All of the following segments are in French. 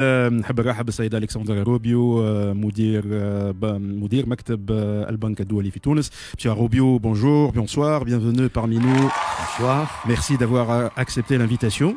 Je parle Alexandre le Moudir, Alexandre Rubio, directeur du banque M. tunisienne. Monsieur bonjour, bonsoir, bienvenue parmi nous. Bonsoir. Merci d'avoir accepté l'invitation.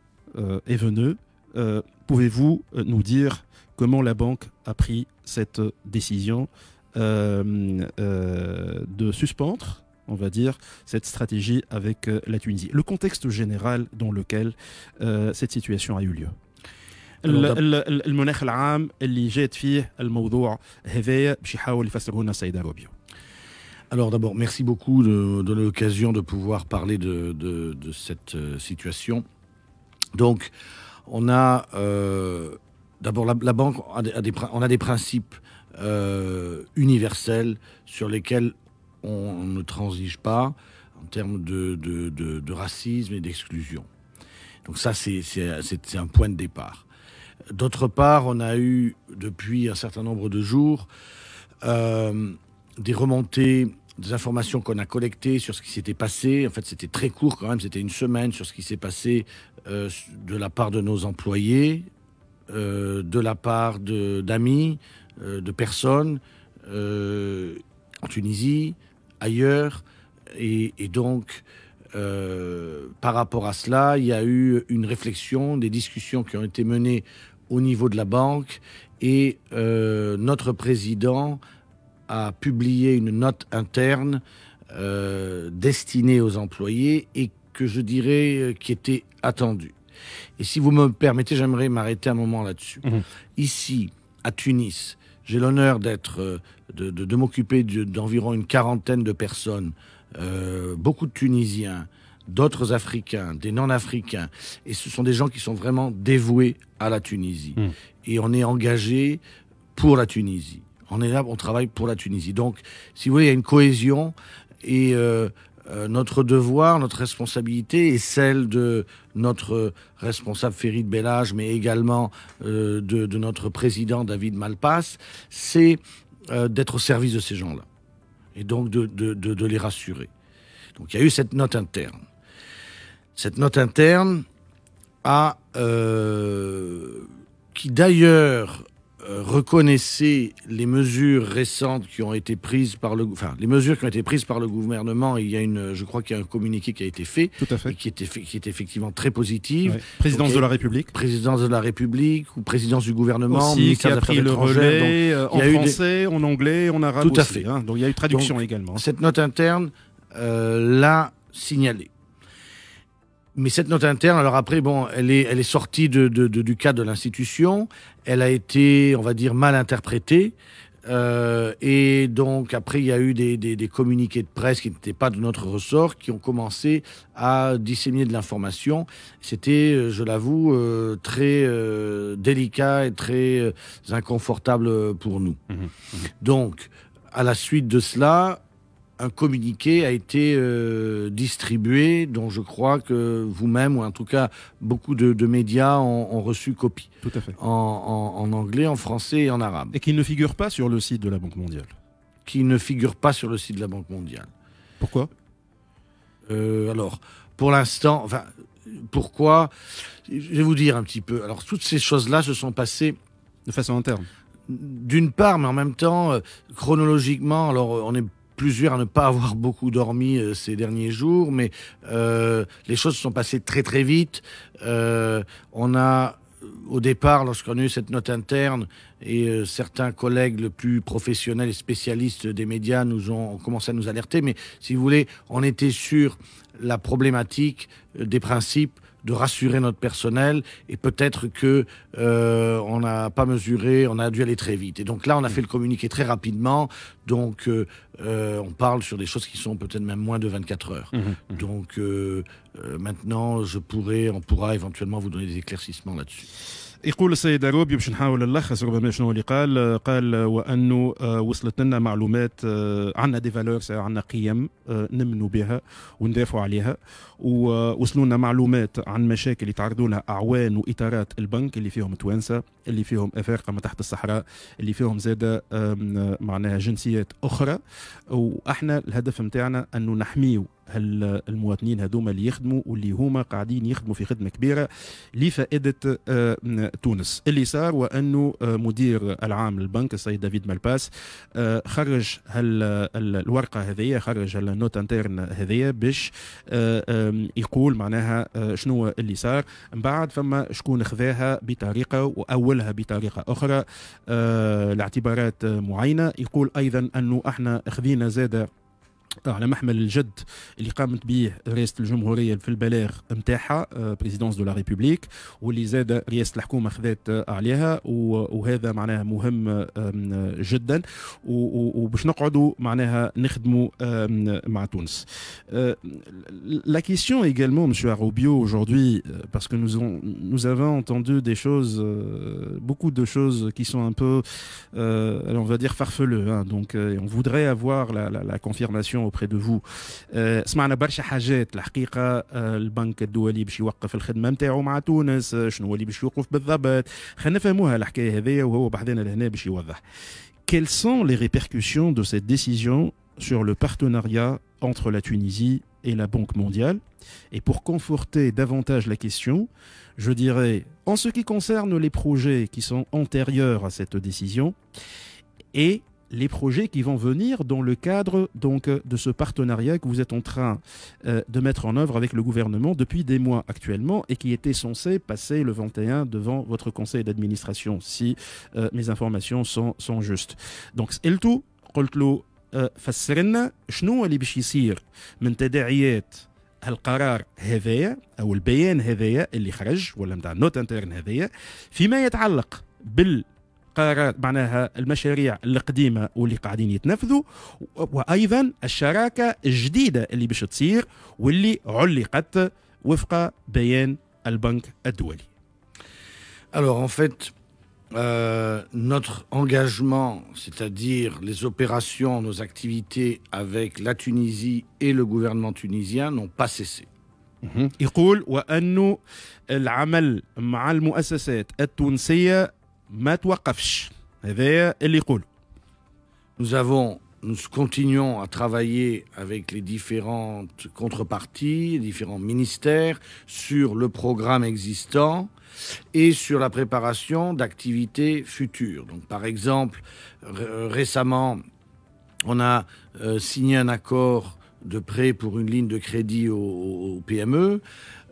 est euh, venu. Euh, pouvez-vous euh, nous dire comment la banque a pris cette décision de suspendre on va dire, cette stratégie avec la Tunisie. Le contexte général dans lequel cette situation a eu lieu. Alors d'abord, merci beaucoup de, l'occasion de pouvoir parler de, de, de cette situation donc, on a euh, d'abord la, banque, des, on a des principes euh, universels sur lesquels on, ne transige pas en termes de, racisme et d'exclusion. Donc ça, c'est un point de départ. D'autre part, on a eu depuis un certain nombre de jours euh, des remontées des informations qu'on a collectées sur ce qui s'était passé. En fait, c'était très court quand même, c'était une semaine sur ce qui s'est passé euh, de la part de nos employés, euh, de la part d'amis, euh, de, personnes en Tunisie, ailleurs. Et, donc, par rapport à cela, il y a eu une réflexion, des discussions qui ont été menées au niveau de la banque et notre président a publié une note interne euh, destinée aux employés et que je dirais euh, qui était attendue. Et si vous me permettez, j'aimerais m'arrêter un moment là-dessus. Mhm. Ici, à Tunis, j'ai l'honneur d'être, euh, de, m'occuper d'environ une quarantaine de personnes, beaucoup de Tunisiens, d'autres Africains, des non-Africains. Et ce sont des gens qui sont vraiment dévoués à la Tunisie. Mhm. Et on est engagé pour la Tunisie on est là, on travaille pour la Tunisie. Donc, si vous voulez, il y a une cohésion et euh, euh, notre devoir, notre responsabilité et celle de notre responsable Ferry de Bellage, mais également euh, de, notre président David Malpass, c'est d'être au service de ces gens-là et donc de, les rassurer. Donc il y a eu cette note interne. Cette note interne a, qui d'ailleurs euh, reconnaissez les mesures récentes qui ont été prises par le, enfin, les mesures qui ont été prises par le gouvernement. Il y a une, je crois qu'il y a un communiqué qui a été fait, qui était qui est effectivement très positive. Présidence de la République, présidence de la République ou présidence du gouvernement, qui a pris le relais euh, en français, en anglais, en arabe. Tout à fait. Hein. donc il y a eu traduction également. Cette note interne euh, l'a signalé. Mais cette note interne, alors après, bon, elle est, elle est sortie de, du cadre de l'institution, elle a été, on va dire, mal interprétée. Euh, et donc après, il y a eu des, communiqués de presse qui n'étaient pas de notre ressort, qui ont commencé à disséminer de l'information. C'était, euh, je l'avoue, euh, très délicat et très inconfortable pour nous. Mmh, mmh. Donc, à la suite de cela, un communiqué a été euh, distribué, dont je crois que vous-même, ou en tout cas beaucoup de, médias, ont, reçu copie. En, anglais, en français et en arabe. Et qui ne figure pas sur le site de la Banque mondiale. Qui ne figure pas sur le site de la Banque mondiale. Pourquoi euh, Alors, pour l'instant, enfin, pourquoi Je vais vous dire un petit peu. Alors, toutes ces choses-là se sont passées. De façon interne d'une part, mais en même temps, euh, chronologiquement, alors on est plusieurs à ne pas avoir beaucoup dormi euh, ces derniers jours, mais euh, les choses se sont passées très très vite. Euh, on a au départ, lorsqu'on a eu cette note interne, et certains collègues le plus professionnels et spécialistes des médias nous ont, commencé à nous alerter, mais si vous voulez, on était sur la problématique des principes de rassurer notre personnel et peut-être que euh, on n'a pas mesuré, on a dû aller très vite. Et donc là, on a fait le communiqué très rapidement. Donc euh, euh, on parle sur des choses qui sont peut-être même moins de 24 heures. Mmh, mmh, mmh. Donc maintenant, je pourrais, on pourra éventuellement vous donner des éclaircissements là-dessus. يقول السيد روبي باش نحاول نلخص ربما شنو اللي قال قال وانه آه، وصلت لنا معلومات آه، عندنا دي فالورز عندنا قيم آه، نمنوا بها وندافعوا عليها ووصلوا لنا معلومات عن مشاكل يتعرضوا لها اعوان واطارات البنك اللي فيهم توانسه اللي فيهم افارقه ما تحت الصحراء اللي فيهم زاده معناها جنسيات اخرى واحنا الهدف نتاعنا انه نحميو المواطنين هذوما اللي يخدموا واللي هما قاعدين يخدموا في خدمه كبيره لفائده آه، تونس اللي صار وانه آه، مدير العام للبنك السيد دافيد مالباس آه، خرج الورقه هذه خرج النوت انترن هذه باش يقول معناها شنو اللي صار من بعد فما شكون خذاها بطريقه واولها بطريقه اخرى لاعتبارات معينه يقول ايضا انه احنا خذينا زاده على محمل الجد اللي قامت به رئاسه الجمهوريه في البلاغ نتاعها بريزيدونس دو لا ريبوبليك واللي زاد رئاسه الحكومه خذات عليها وهذا معناها مهم جدا وباش نقعدوا معناها نخدموا مع تونس Euh, la question également, M. Arobio, aujourd'hui, parce que nous, ont, nous, avons entendu des choses, euh، beaucoup de choses qui sont un peu, euh, on va dire, farfelues Hein, donc, euh, on voudrait avoir la, la, la confirmation auprès de vous. Quelles sont les répercussions de cette décision sur le partenariat entre la Tunisie et la Banque mondiale. Et pour conforter davantage la question, je dirais, en ce qui concerne les projets qui sont antérieurs à cette décision, et les projets qui vont venir dans le cadre donc euh, de ce partenariat que vous êtes en train euh, de mettre en œuvre avec le gouvernement depuis des mois actuellement et qui était censé passer le 21 devant votre conseil d'administration, si euh, mes informations sont, sont justes. Donc, c'est le tout. فسر لنا شنو اللي باش يصير من تداعيات القرار هذايا او البيان هذايا اللي خرج ولا نتاع en انترن هذايا فيما يتعلق بال قرار معناها المشاريع القديمه واللي قاعدين يتنفذوا وايضا الشراكه الجديده اللي باش تصير واللي علقت وفق بيان البنك الدولي. Alors en fait, Euh, notre engagement, c'est-à-dire les opérations, nos activités avec la Tunisie et le gouvernement tunisien n'ont pas cessé. Mhm. يقول وأن العمل مع المؤسسات التونسية Nous avons nous continuons à travailler avec les différentes contreparties, les différents ministères sur le programme existant et sur la préparation d'activités futures. Donc, par exemple, récemment, on a euh, signé un accord de prêt pour une ligne de crédit au, PME.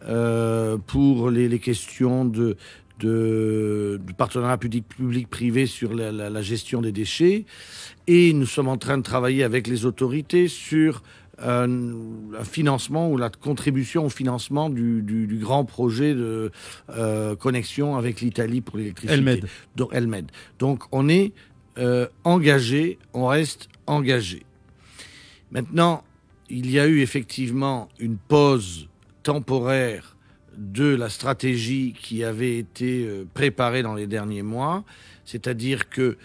Euh, pour les questions de, de, partenariat public-privé sur la, gestion des déchets. Et nous sommes en train de travailler avec les autorités sur un, financement ou la contribution au financement du, grand projet de euh, connexion avec l'Italie pour l'électricité. Donc, Elmed. Donc on est euh, engagé, on reste engagé. Maintenant, il y a eu effectivement une pause temporaire de la stratégie qui avait été euh, préparée dans les derniers mois, c'est-à-dire que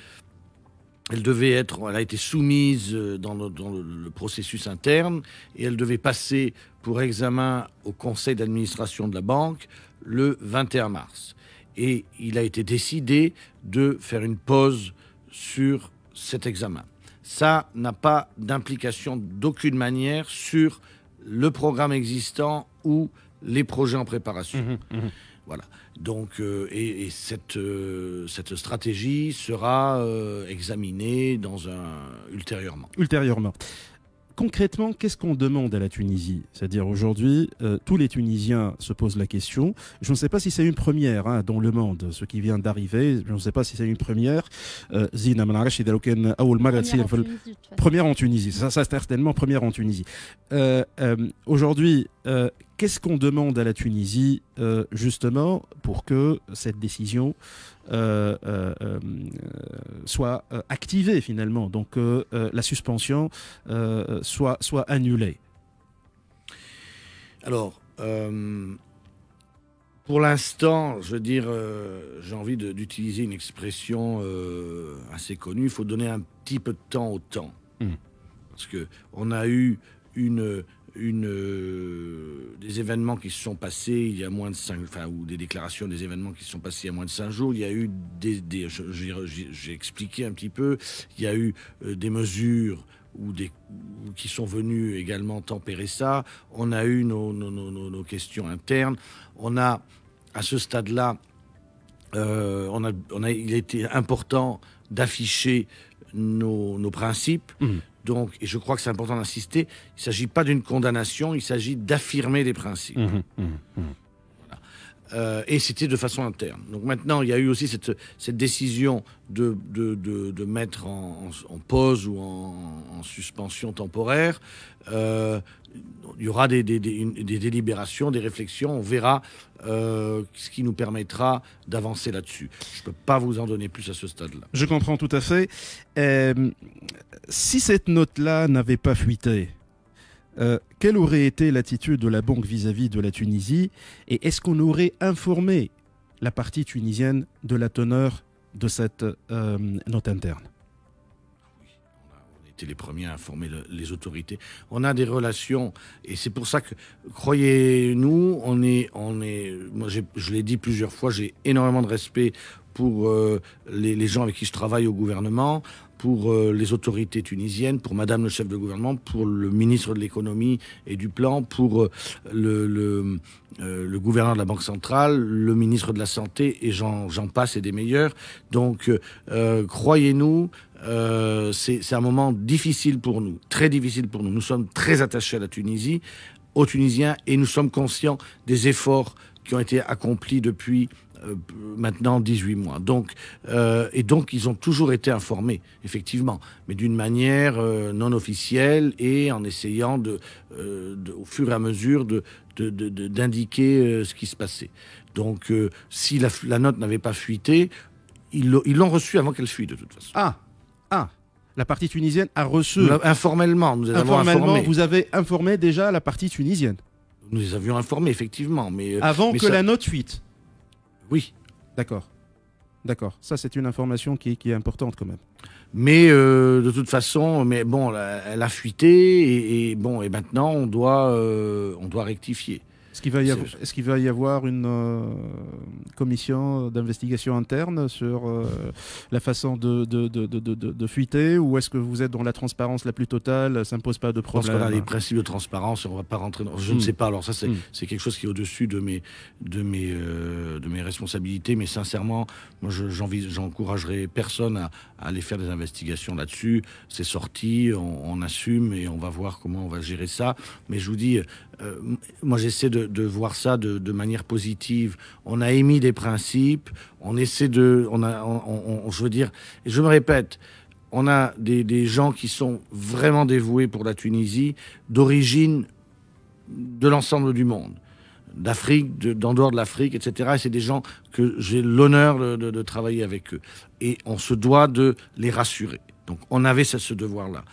elle devait être, elle a été soumise euh, dans le, dans le, processus interne et elle devait passer pour examen au conseil d'administration de la banque le 21 mars. Et il a été décidé de faire une pause sur cet examen. Ça n'a pas d'implication d'aucune manière sur le programme existant ou les projets en préparation. Mmh, mmh, mmh. Voilà. Donc, euh, et, euh, cette, stratégie sera euh, examinée dans un, ultérieurement. Ultérieurement. Concrètement, qu'est-ce qu'on demande à la Tunisie C'est-à-dire aujourd'hui, tous les Tunisiens se posent la question. Je ne sais pas si c'est une première hein, dans le monde, ce qui vient d'arriver. Je ne sais pas si c'est une première. première en Tunisie. Ça, ça certainement première en Tunisie. aujourd'hui, Qu'est-ce qu'on demande à la Tunisie, euh, justement, pour que cette décision euh, euh, soit activée, finalement, donc que la suspension soit, soit annulée Alors, pour l'instant, je veux dire, j'ai envie d'utiliser une expression assez connue, il faut donner un petit peu de temps au temps. Mmh. parce Parce qu'on a eu une une, euh, des événements qui se sont passés il y a moins de cinq, enfin, ou des déclarations des événements qui se sont passés il y a moins de cinq jours. Il y a eu des, j'ai expliqué un petit peu, il y a eu euh, des mesures ou des qui sont venus également tempérer ça. On a eu nos, nos, nos, questions internes. On a à ce stade-là, euh, on a, on a, il était important d'afficher nos, principes. Mmh. Donc, et je crois que c'est important d'insister, il ne s'agit pas d'une condamnation, il s'agit d'affirmer des principes. Mmh, mmh, mmh. Euh, et c'était de façon interne. Donc maintenant, il y a eu aussi cette, décision de, mettre en, pause ou en, suspension temporaire. Euh, il y aura des, délibérations, des réflexions, on verra euh, ce qui nous permettra d'avancer là-dessus. Je ne peux pas vous en donner plus à ce stade-là. Je comprends tout à fait. si cette note-là n'avait pas fuité, euh, quelle aurait été l'attitude de la banque vis-à-vis de la Tunisie et est-ce qu'on aurait informé la partie tunisienne de la teneur de cette euh, note interne On a été les premiers à informer les autorités. On a des relations et c'est pour ça que, croyez-nous, on est, on est, moi je l'ai dit plusieurs fois, j'ai énormément de respect pour euh, les, gens avec qui je travaille au gouvernement pour euh, les autorités tunisiennes, pour Madame le chef de gouvernement, pour le ministre de l'économie et du plan, pour euh, euh, le, gouverneur de la Banque centrale, le ministre de la Santé, et j'en passe et des meilleurs. Donc, croyez-nous, c'est un moment difficile pour nous, très difficile pour nous. Nous sommes très attachés à la Tunisie, aux Tunisiens, et nous sommes conscients des efforts qui ont été accomplis depuis euh, maintenant 18 mois. Donc, euh, et donc, ils ont toujours été informés, effectivement, mais d'une manière euh, non officielle et en essayant, de, au fur et à mesure, de, d'indiquer ce qui se passait. Donc, si la, note n'avait pas fuité, ils, l'ont reçue avant qu'elle fuite, de toute façon. Ah Ah la partie tunisienne a reçu. informellement, nous avons informé. Vous avez informé déjà la partie tunisienne. Nous les avions informés, effectivement. Mais, Avant que la note fuite. Oui. D'accord. D'accord. Ça, c'est une information qui, est importante quand même. Mais euh, de toute façon, mais bon, elle a fuité et, bon, et maintenant on doit, euh, on doit rectifier. Est-ce qu'il va, y avoir, est-ce qu'il va y avoir une euh, commission d'investigation interne sur euh, la façon de, de, fuiter ou est-ce que vous êtes dans la transparence la plus totale Ça ne pose pas de problème. Parce qu'on a les principes de transparence, on va pas rentrer dans. Je ne hmm. sais pas. Alors ça, hmm. c'est, quelque chose qui est au-dessus de mes, de mes, euh, de mes responsabilités. Mais sincèrement, moi, je, j'encouragerai personne à, aller faire des investigations là-dessus. C'est sorti, on, on, assume et on va voir comment on va gérer ça. Mais je vous dis, moi, j'essaie de de, voir ça de, manière positive. On a émis des principes, on essaie de, on on, je veux dire, et je me répète, on a des, des gens qui sont vraiment dévoués pour la Tunisie, d'origine de l'ensemble du monde d'Afrique, d'en dehors de l'Afrique, etc. Et c'est des gens que j'ai l'honneur de, de, travailler avec eux. Et on se doit de les rassurer. Donc on avait ce, ce devoir-là.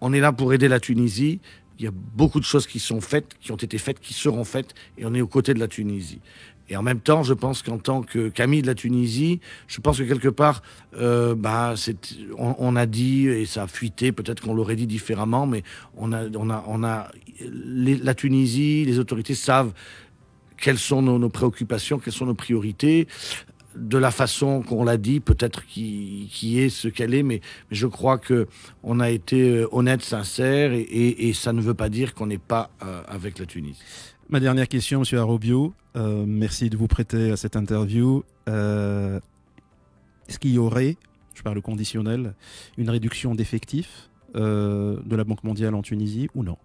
On est là pour aider la Tunisie il y a beaucoup de choses qui sont faites, qui ont été faites, qui seront faites, et on est aux côtés de la Tunisie. Et en même temps, je pense qu'en tant que Camille de la Tunisie, je pense que quelque part, euh, bah, on, a dit, et ça a fuité, peut-être qu'on l'aurait dit différemment, mais on a, on a, on a la Tunisie, les autorités savent quelles sont nos, préoccupations, quelles sont nos priorités de la façon qu'on l'a dit, peut-être qui, est ce qu'elle est, mais, je crois que on a été euh, honnête, sincère, et, ça ne veut pas dire qu'on n'est pas euh, avec la Tunisie. Ma dernière question, Monsieur Arobio, euh, merci de vous prêter à cette interview. Est-ce qu'il y aurait, je parle conditionnel, une réduction d'effectifs de la Banque mondiale en Tunisie ou non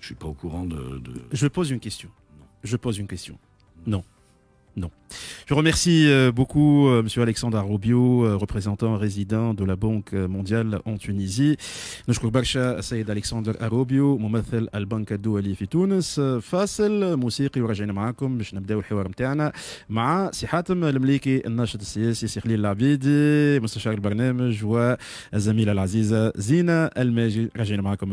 Je suis pas au courant de, Je pose une question. Je pose une question. non non. Je remercie beaucoup Monsieur Alexandre Robio, représentant résident de la Banque mondiale en Tunisie. نشكر برشا السيد الكسندر اروبيو ممثل البنك الدولي في تونس فاصل موسيقي وراجعين معاكم باش نبداو الحوار نتاعنا مع سي حاتم المليكي الناشط السياسي سي خليل العبيدي مستشار البرنامج والزميله العزيزه زينه الماجي راجعين معاكم